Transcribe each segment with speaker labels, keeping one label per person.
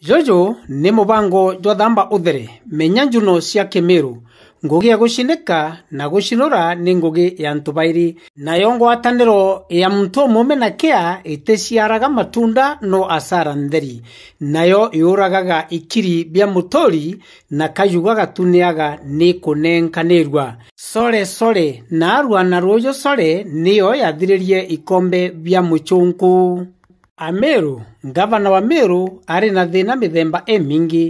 Speaker 1: jojo nĩ må bango jwathamba ũthere menya njuno cia kĩmĩrũ mä ya na gũcinũra nĩ ngũgĩ ya ntubairi nayo ngwatanĩro ya muntu mume na kea ĩtĩciaraga matunda no asara ntheri nayo yuragaga ikiri bia mutori na kayuga gatuneaga ni kunenkanirwa sore sore na arua na ruyo sore niyo yathiririe ikombe bia muchunku Ameru ngavana wa Meru ari na thina mithemba emingi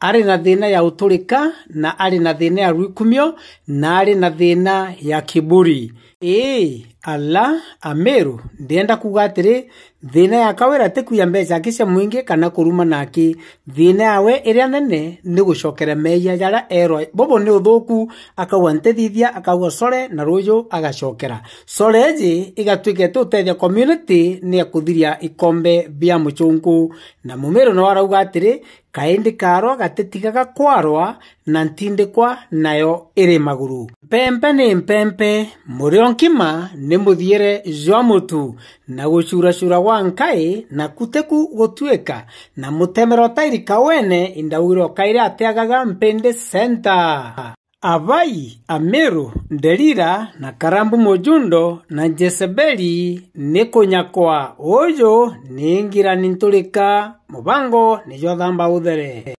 Speaker 1: arĩ na thĩna ya ũtũrĩka na arĩ na thĩna ya rwikumio na arĩ na thĩna ya kiburi ĩĩ ala ameru ndĩenda kuga atĩrĩ thĩna ya kawĩra tĩ kuya mbeca kĩcia mũingĩ kana kũruma nake thĩna yawe ĩrĩa nene nĩ gũcokera meia yara erwa bobo nĩ ũthũku akauga ntĩthithia akauga core na rũyũ agacokera coreji ĩgatuĩka tũteithia community nĩ ekũthiria ikombe bia mũcũnku na mũmeru no arauga atĩrĩ kaindi karwa gatitigaga kwarwa na ntindikwa nayo iri maguru mpempe ni mpempe murio nkima ni muthiere jwa mutu na gucuracura gwa nkai na kuteku gutuika na mutemero tairika wene indauirwa kaire ateagaga mpindi center avayi ameru ndelira na karambu mojundo na jezebeli nikunyakwa oyo ningira nintulika mubango nijothamba uthere